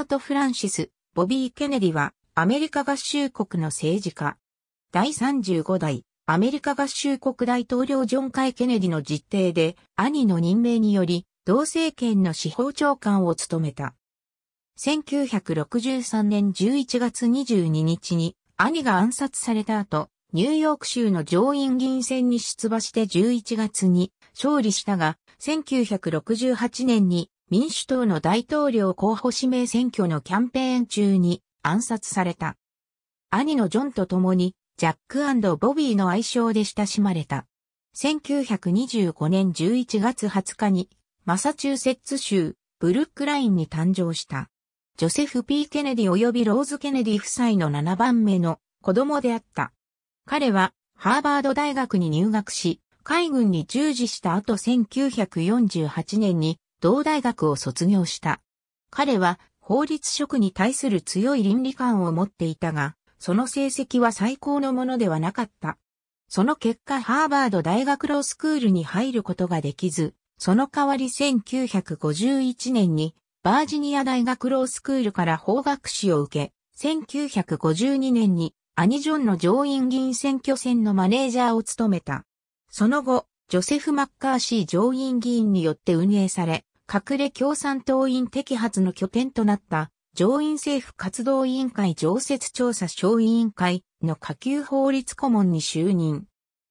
バト・フランシス、ボビー・ケネディは、アメリカ合衆国の政治家。第35代、アメリカ合衆国大統領ジョン・カイ・ケネディの実定で、兄の任命により、同政権の司法長官を務めた。1963年11月22日に、兄が暗殺された後、ニューヨーク州の上院議員選に出馬して11月に勝利したが、1968年に民主党の大統領候補指名選挙のキャンペーン中に暗殺された。兄のジョンと共にジャックボビーの愛称で親しまれた。1925年11月20日にマサチューセッツ州ブルックラインに誕生した。ジョセフ・ P・ ケネディ及びローズ・ケネディ夫妻の7番目の子供であった。彼はハーバード大学に入学し、海軍に従事した後1948年に同大学を卒業した。彼は法律職に対する強い倫理観を持っていたが、その成績は最高のものではなかった。その結果ハーバード大学ロースクールに入ることができず、その代わり1951年にバージニア大学ロースクールから法学士を受け、1952年にアニジョンの上院議員選挙戦のマネージャーを務めた。その後、ジョセフ・マッカーシー上院議員によって運営され、隠れ共産党員摘発の拠点となった上院政府活動委員会常設調査小委員会の下級法律顧問に就任。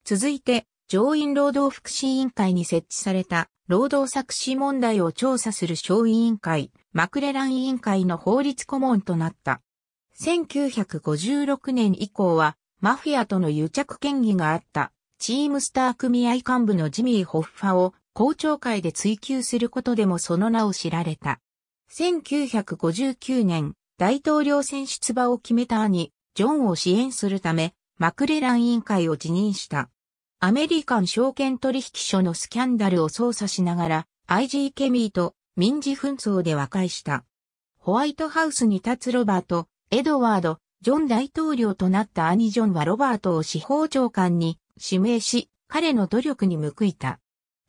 続いて、上院労働福祉委員会に設置された労働作詞問題を調査する小委員会、マクレラン委員会の法律顧問となった。1956年以降は、マフィアとの癒着権議があった、チームスター組合幹部のジミー・ホッファを公聴会で追求することでもその名を知られた。1959年、大統領選出馬を決めた兄、ジョンを支援するため、マクレラン委員会を辞任した。アメリカン証券取引所のスキャンダルを捜査しながら、IG ケミーと民事紛争で和解した。ホワイトハウスに立つロバート、エドワード、ジョン大統領となった兄ジョンはロバートを司法長官に指名し、彼の努力に報いた。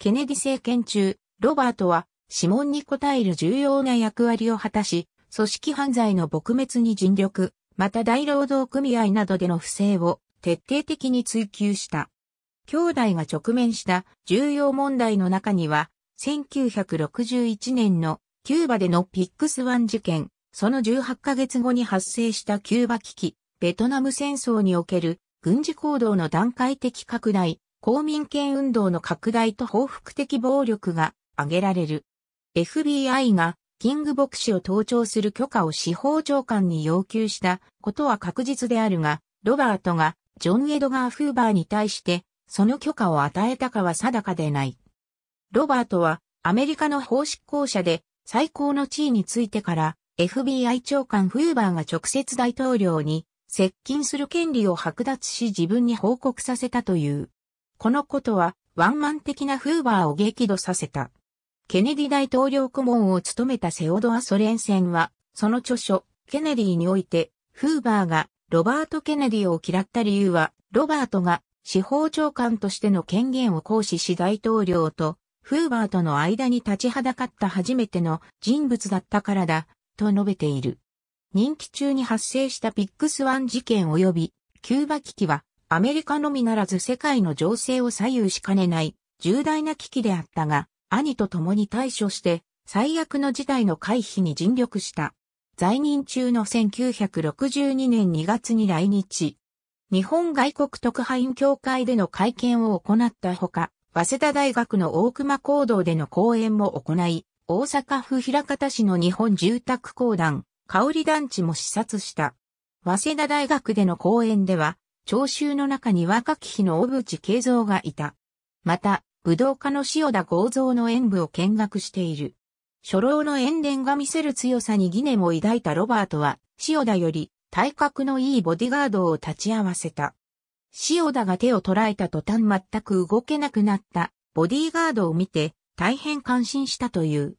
ケネディ政権中、ロバートは指紋に応える重要な役割を果たし、組織犯罪の撲滅に尽力、また大労働組合などでの不正を徹底的に追求した。兄弟が直面した重要問題の中には、1961年のキューバでのピックスワン事件、その18ヶ月後に発生したキューバ危機、ベトナム戦争における軍事行動の段階的拡大、公民権運動の拡大と報復的暴力が挙げられる。FBI がキング牧師を登聴する許可を司法長官に要求したことは確実であるが、ロバートがジョン・エドガー・フーバーに対してその許可を与えたかは定かでない。ロバートはアメリカの法執行者で最高の地位についてから FBI 長官フーバーが直接大統領に接近する権利を剥奪し自分に報告させたという。このことは、ワンマン的なフーバーを激怒させた。ケネディ大統領顧問を務めたセオドア・ソ連戦は、その著書、ケネディにおいて、フーバーがロバート・ケネディを嫌った理由は、ロバートが司法長官としての権限を行使し大統領とフーバーとの間に立ちはだかった初めての人物だったからだ、と述べている。任期中に発生したピックスワン事件及びキューバ危機はアメリカのみならず世界の情勢を左右しかねない重大な危機であったが、兄と共に対処して最悪の事態の回避に尽力した。在任中の1962年2月に来日。日本外国特派員協会での会見を行ったほか、早稲田大学の大熊講堂での講演も行い、大阪府平方市の日本住宅公団、香織団地も視察した。早稲田大学での講演では、聴衆の中に若き日の小渕恵三がいた。また、武道家の塩田豪造の演舞を見学している。初老の演伝が見せる強さに疑念を抱いたロバートは、塩田より体格のいいボディガードを立ち合わせた。塩田が手を捉えた途端全く動けなくなったボディーガードを見て大変感心したという。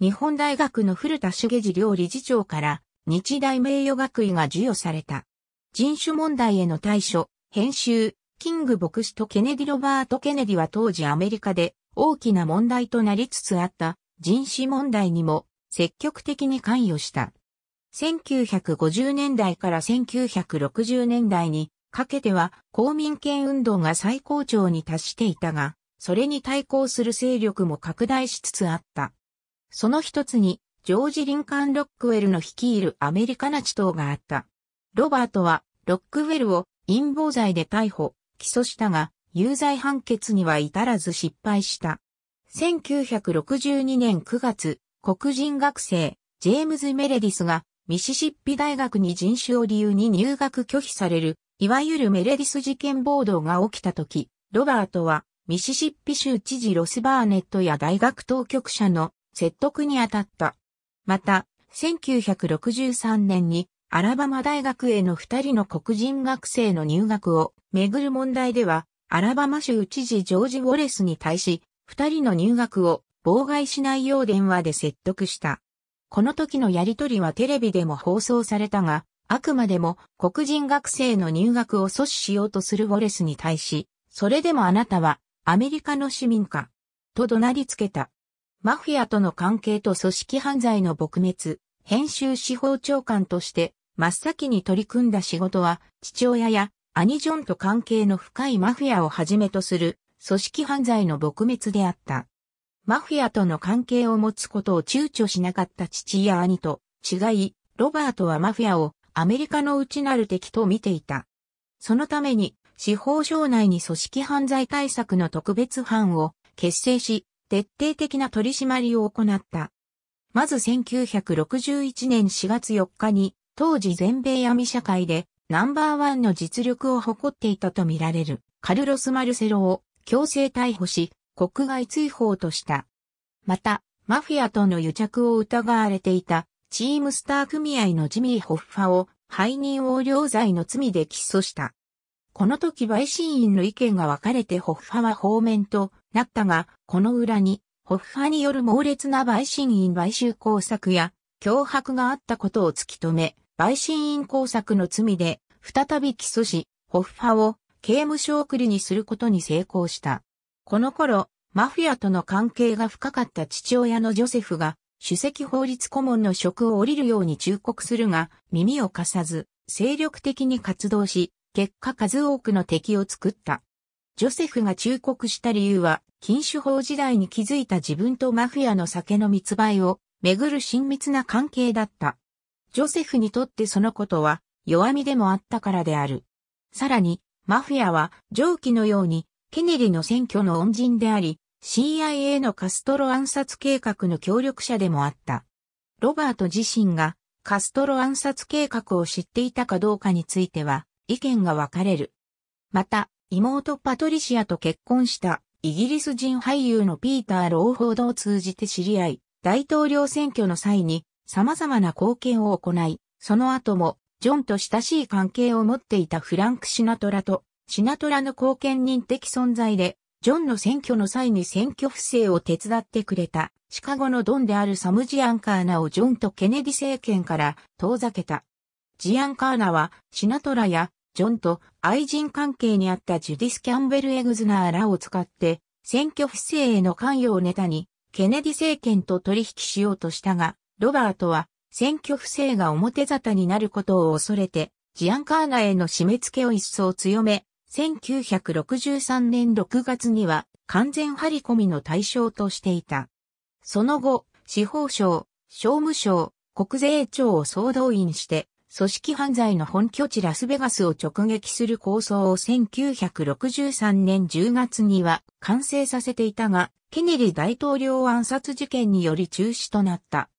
日本大学の古田茂次両理事長から日大名誉学位が授与された。人種問題への対処、編集、キング牧師とケネディ・ロバート・ケネディは当時アメリカで大きな問題となりつつあった人種問題にも積極的に関与した。1950年代から1960年代にかけては公民権運動が最高潮に達していたが、それに対抗する勢力も拡大しつつあった。その一つに、ジョージ・リンカン・ロックウェルの率いるアメリカナチ党があった。ロバートは、ロックウェルを陰謀罪で逮捕、起訴したが、有罪判決には至らず失敗した。1962年9月、黒人学生、ジェームズ・メレディスが、ミシシッピ大学に人種を理由に入学拒否される、いわゆるメレディス事件暴動が起きた時、ロバートは、ミシシッピ州知事ロス・バーネットや大学当局者の説得に当たった。また、1963年にアラバマ大学への二人の黒人学生の入学をめぐる問題では、アラバマ州知事ジョージ・ウォレスに対し、二人の入学を妨害しないよう電話で説得した。この時のやりとりはテレビでも放送されたが、あくまでも黒人学生の入学を阻止しようとするウォレスに対し、それでもあなたはアメリカの市民か、と怒鳴りつけた。マフィアとの関係と組織犯罪の撲滅、編集司法長官として真っ先に取り組んだ仕事は、父親や兄ジョンと関係の深いマフィアをはじめとする組織犯罪の撲滅であった。マフィアとの関係を持つことを躊躇しなかった父や兄と違い、ロバートはマフィアをアメリカの内なる敵と見ていた。そのために、司法省内に組織犯罪対策の特別班を結成し、徹底的な取り締まりを行った。まず1961年4月4日に当時全米闇社会でナンバーワンの実力を誇っていたとみられるカルロス・マルセロを強制逮捕し、国外追放とした。また、マフィアとの癒着を疑われていたチームスター組合のジミー・ホッファを背任横領罪の罪で起訴した。この時陪審員の意見が分かれてホッファは方面となったが、この裏に、ホッファによる猛烈な陪審員買収工作や脅迫があったことを突き止め、陪審員工作の罪で、再び起訴し、ホフ派を刑務所送りにすることに成功した。この頃、マフィアとの関係が深かった父親のジョセフが、主席法律顧問の職を降りるように忠告するが、耳を貸さず、精力的に活動し、結果数多くの敵を作った。ジョセフが忠告した理由は、禁酒法時代に築いた自分とマフィアの酒の密売をめぐる親密な関係だった。ジョセフにとってそのことは弱みでもあったからである。さらに、マフィアは上記のようにケネディの選挙の恩人であり、CIA のカストロ暗殺計画の協力者でもあった。ロバート自身がカストロ暗殺計画を知っていたかどうかについては意見が分かれる。また、妹パトリシアと結婚したイギリス人俳優のピーター・ローフォードを通じて知り合い、大統領選挙の際に様々な貢献を行い、その後も、ジョンと親しい関係を持っていたフランク・シナトラと、シナトラの貢献人的存在で、ジョンの選挙の際に選挙不正を手伝ってくれた、シカゴのドンであるサム・ジアンカーナをジョンとケネディ政権から遠ざけた。ジアンカーナは、シナトラや、ジョンと愛人関係にあったジュディス・キャンベル・エグズナーらを使って、選挙不正への関与をネタに、ケネディ政権と取引しようとしたが、ロバートは選挙不正が表沙汰になることを恐れて、ジアンカーナへの締め付けを一層強め、1963年6月には完全張り込みの対象としていた。その後、司法省、商務省、国税庁を総動員して、組織犯罪の本拠地ラスベガスを直撃する構想を1963年10月には完成させていたが、ケネディ大統領暗殺事件により中止となった。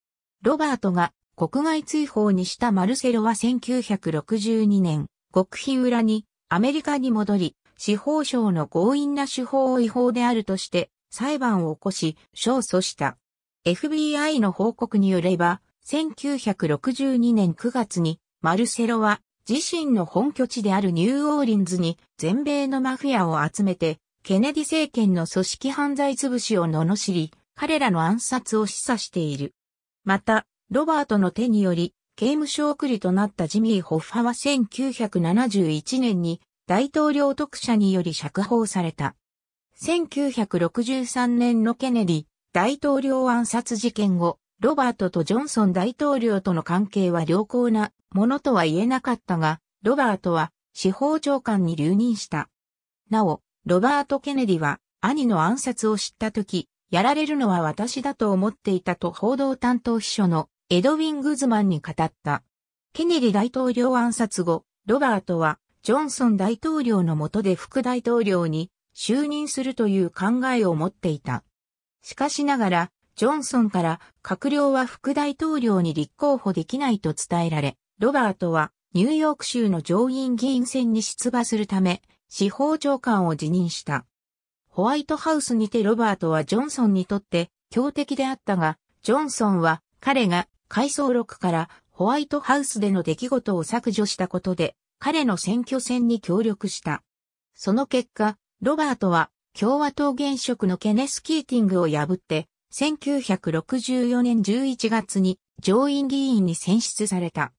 ロバートが国外追放にしたマルセロは1962年、極秘裏にアメリカに戻り、司法省の強引な手法を違法であるとして裁判を起こし、勝訴した。FBI の報告によれば、1962年9月にマルセロは自身の本拠地であるニューオーリンズに全米のマフィアを集めて、ケネディ政権の組織犯罪潰しを罵り、彼らの暗殺を示唆している。また、ロバートの手により、刑務所送りとなったジミー・ホッファは1971年に大統領特赦により釈放された。1963年のケネディ大統領暗殺事件後、ロバートとジョンソン大統領との関係は良好なものとは言えなかったが、ロバートは司法長官に留任した。なお、ロバート・ケネディは兄の暗殺を知った時、やられるのは私だと思っていたと報道担当秘書のエドウィン・グズマンに語った。ケネディ大統領暗殺後、ロバートはジョンソン大統領の下で副大統領に就任するという考えを持っていた。しかしながら、ジョンソンから閣僚は副大統領に立候補できないと伝えられ、ロバートはニューヨーク州の上院議員選に出馬するため、司法長官を辞任した。ホワイトハウスにてロバートはジョンソンにとって強敵であったが、ジョンソンは彼が回想録からホワイトハウスでの出来事を削除したことで、彼の選挙戦に協力した。その結果、ロバートは共和党現職のケネス・キーティングを破って、1964年11月に上院議員に選出された。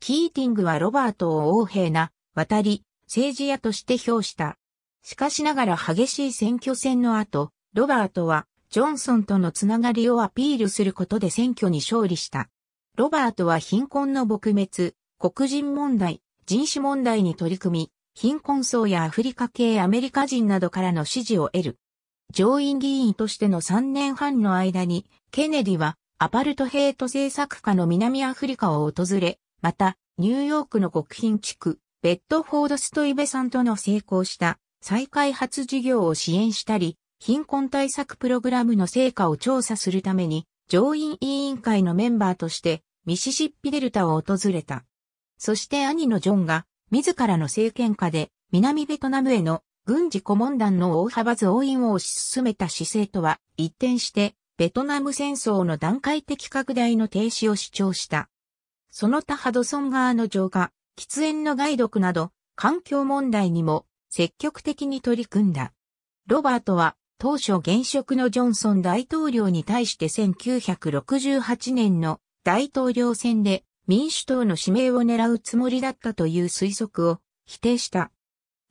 キーティングはロバートを横柄な、渡り、政治家として評した。しかしながら激しい選挙戦の後、ロバートは、ジョンソンとのつながりをアピールすることで選挙に勝利した。ロバートは貧困の撲滅、黒人問題、人種問題に取り組み、貧困層やアフリカ系アメリカ人などからの支持を得る。上院議員としての3年半の間に、ケネディはアパルトヘイト政策下の南アフリカを訪れ、また、ニューヨークの国賓地区、ベッドフォードストイベさんとの成功した再開発事業を支援したり、貧困対策プログラムの成果を調査するために、上院委員会のメンバーとして、ミシシッピデルタを訪れた。そして兄のジョンが、自らの政権下で、南ベトナムへの軍事顧問団の大幅増員を推し進めた姿勢とは一転して、ベトナム戦争の段階的拡大の停止を主張した。その他ハドソン側の浄化、喫煙の害毒など、環境問題にも積極的に取り組んだ。ロバートは当初現職のジョンソン大統領に対して1968年の大統領選で民主党の指名を狙うつもりだったという推測を否定した。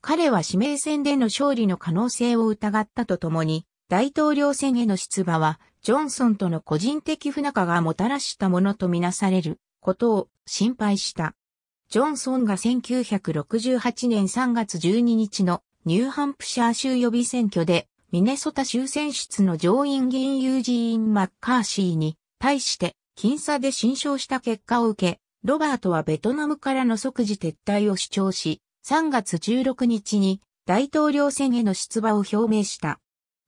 彼は指名戦での勝利の可能性を疑ったとともに、大統領選への出馬は、ジョンソンとの個人的不仲がもたらしたものとみなされることを心配した。ジョンソンが1968年3月12日のニューハンプシャー州予備選挙でミネソタ州選出の上院議員ユージーン・マッカーシーに対して僅差で新勝した結果を受け、ロバートはベトナムからの即時撤退を主張し、3月16日に大統領選への出馬を表明した。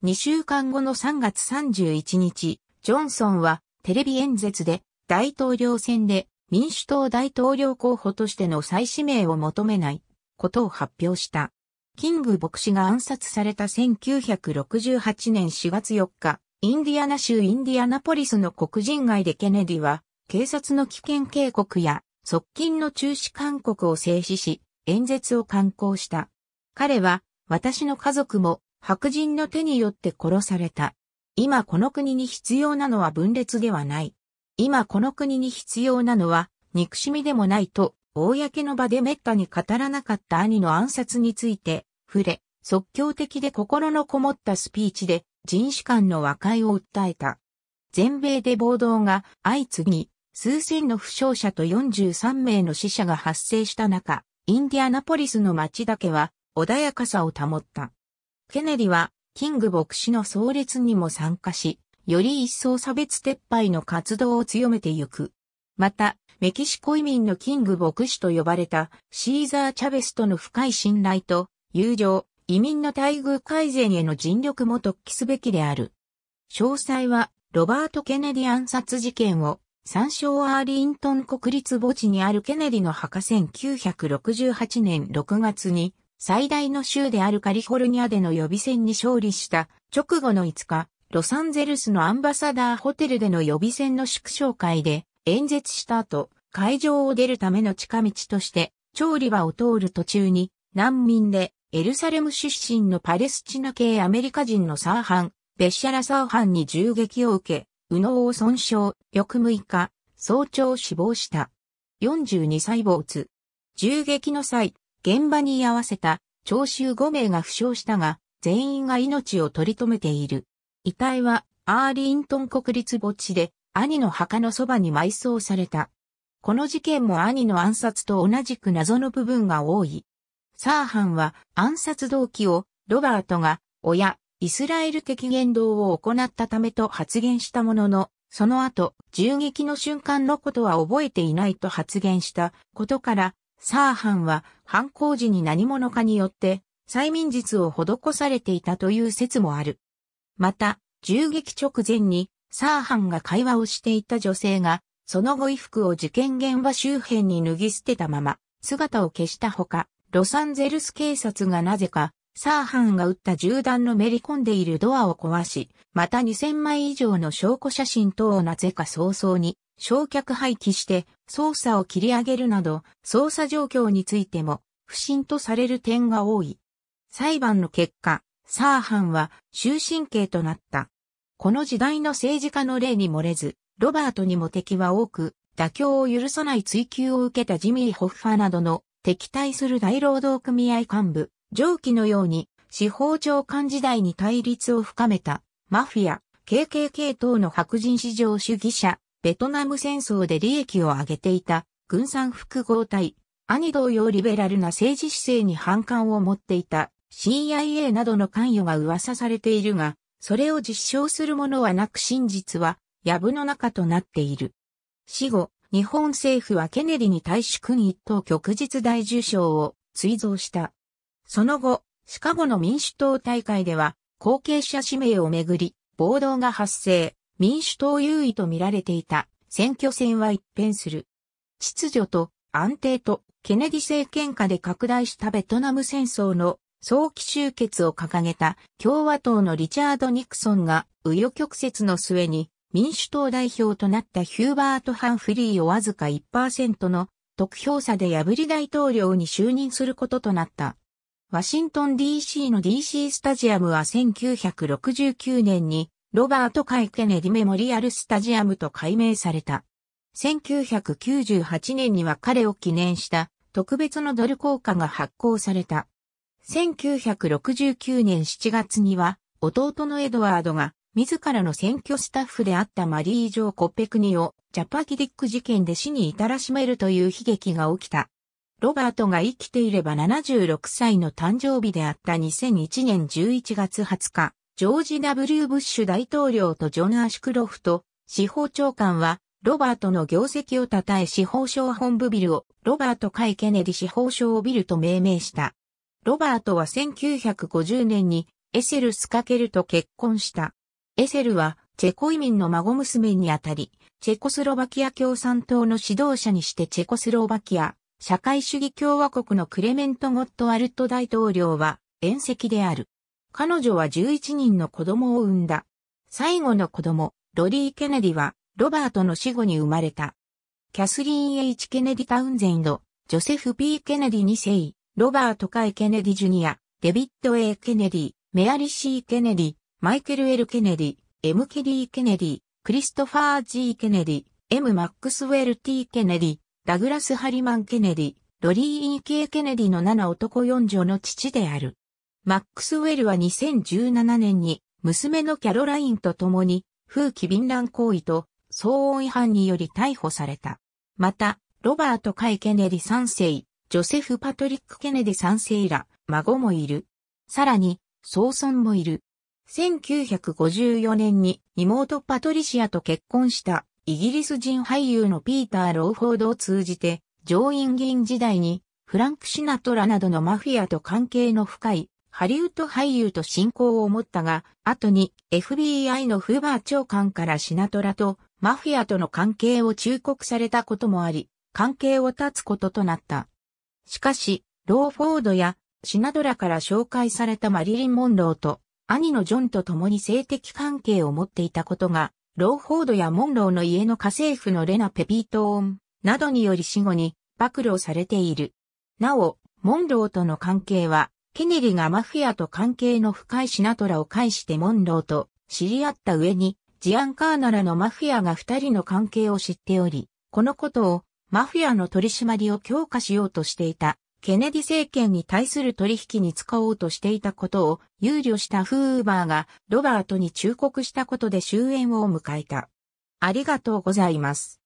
2週間後の3月31日、ジョンソンはテレビ演説で大統領選で民主党大統領候補としての再指名を求めないことを発表した。キング牧師が暗殺された1968年4月4日、インディアナ州インディアナポリスの黒人街でケネディは、警察の危険警告や側近の中止勧告を制止し、演説を刊行した。彼は、私の家族も白人の手によって殺された。今この国に必要なのは分裂ではない。今この国に必要なのは、憎しみでもないと、公の場で滅多に語らなかった兄の暗殺について、触れ、即興的で心のこもったスピーチで、人種間の和解を訴えた。全米で暴動が相次ぎ、数千の負傷者と43名の死者が発生した中、インディアナポリスの街だけは穏やかさを保った。ケネリは、キング牧師の創立にも参加し、より一層差別撤廃の活動を強めてゆく。また、メキシコ移民のキング牧師と呼ばれたシーザー・チャベスとの深い信頼と友情、移民の待遇改善への尽力も突起すべきである。詳細は、ロバート・ケネディ暗殺事件を参照アーリントン国立墓地にあるケネディの墓1968年6月に最大の州であるカリフォルニアでの予備選に勝利した直後の5日、ロサンゼルスのアンバサダーホテルでの予備選の祝勝会で演説した後、会場を出るための近道として、調理場を通る途中に、難民でエルサレム出身のパレスチナ系アメリカ人のサーハン、ベッシャラ・サーハンに銃撃を受け、右脳を損傷、翌6日、早朝死亡した。42歳没。銃撃の際、現場に居合わせた聴衆5名が負傷したが、全員が命を取り留めている。遺体はアーリントン国立墓地で兄の墓のそばに埋葬された。この事件も兄の暗殺と同じく謎の部分が多い。サーハンは暗殺動機をロバートが親、イスラエル的言動を行ったためと発言したものの、その後、銃撃の瞬間のことは覚えていないと発言したことから、サーハンは犯行時に何者かによって催眠術を施されていたという説もある。また、銃撃直前に、サーハンが会話をしていた女性が、その後衣服を事件現場周辺に脱ぎ捨てたまま、姿を消したほか、ロサンゼルス警察がなぜか、サーハンが撃った銃弾のめり込んでいるドアを壊し、また2000枚以上の証拠写真等をなぜか早々に焼却廃棄して捜査を切り上げるなど、捜査状況についても不審とされる点が多い。裁判の結果、サーハンは終身刑となった。この時代の政治家の例に漏れず、ロバートにも敵は多く、妥協を許さない追求を受けたジミー・ホッファーなどの敵対する大労働組合幹部、上記のように司法長官時代に対立を深めたマフィア、KKK 等の白人至上主義者、ベトナム戦争で利益を上げていた軍産複合体、兄同様リベラルな政治姿勢に反感を持っていた CIA などの関与が噂されているが、それを実証するものはなく真実は、やぶの中となっている。死後、日本政府はケネディに対し君一等旭日大受賞を追贈した。その後、シカゴの民主党大会では、後継者指名をめぐり、暴動が発生、民主党優位と見られていた選挙戦は一変する。秩序と安定とケネディ政権下で拡大したベトナム戦争の早期終結を掲げた共和党のリチャード・ニクソンが紆余曲折の末に民主党代表となったヒューバート・ハンフリーをわずか1%の得票差で破り大統領に就任することとなった。ワシントン DC の DC スタジアムは1969年にロバート・カイ・ケネディメモリアル・スタジアムと改名された。1998年には彼を記念した特別のドル硬貨が発行された。1969年7月には、弟のエドワードが、自らの選挙スタッフであったマリー・ジョー・コッペクニを、ジャパギディック事件で死に至らしめるという悲劇が起きた。ロバートが生きていれば76歳の誕生日であった2001年11月20日、ジョージ・ W・ ブッシュ大統領とジョン・アシュクロフと、司法長官は、ロバートの業績を称え司法省本部ビルをロバート・カイ・ケネディ司法省ビルと命名した。ロバートは1950年にエセル・スカケルと結婚した。エセルはチェコ移民の孫娘にあたり、チェコスロバキア共産党の指導者にしてチェコスロバキア、社会主義共和国のクレメント・ゴット・アルト大統領は、遠赤である。彼女は11人の子供を産んだ。最後の子供、ロリー・ケネディは、ロバートの死後に生まれた。キャスリーン・ H・ ケネディ・タウンゼンド、ジョセフ・ P・ ケネディ2世、ロバート・カイ・ケネディ・ジュニア、デビッド・ A・ ケネディ、メアリ・ C・ ケネディ、マイケル・ L・ ケネディ、M・ ケディ・ケネディ、クリストファー・ G・ ケネディ、M・ マックスウェル・ T・ ケネディ、ダグラス・ハリマン・ケネディ、ロリー・イン・ケケネディの7男4女の父である。マックスウェルは2017年に娘のキャロラインと共に風紀敏乱行為と騒音違反により逮捕された。また、ロバート・カイ・ケネディ3世、ジョセフ・パトリック・ケネディ3世ら、孫もいる。さらに、曾孫もいる。1954年に妹パトリシアと結婚したイギリス人俳優のピーター・ローフォードを通じて上院議員時代にフランク・シナトラなどのマフィアと関係の深いハリウッド俳優と親交を持ったが、後に FBI のフーバー長官からシナトラとマフィアとの関係を忠告されたこともあり、関係を断つこととなった。しかし、ローフォードやシナドラから紹介されたマリリン・モンローと兄のジョンと共に性的関係を持っていたことが、ローフォードやモンローの家の家政婦のレナ・ペピートーンなどにより死後に暴露されている。なお、モンローとの関係は、ケネリがマフィアと関係の深いシナトラを介してモンローと知り合った上に、ジアンカーナラのマフィアが二人の関係を知っており、このことをマフィアの取り締まりを強化しようとしていた、ケネディ政権に対する取引に使おうとしていたことを憂慮したフーバーがロバートに忠告したことで終焉を迎えた。ありがとうございます。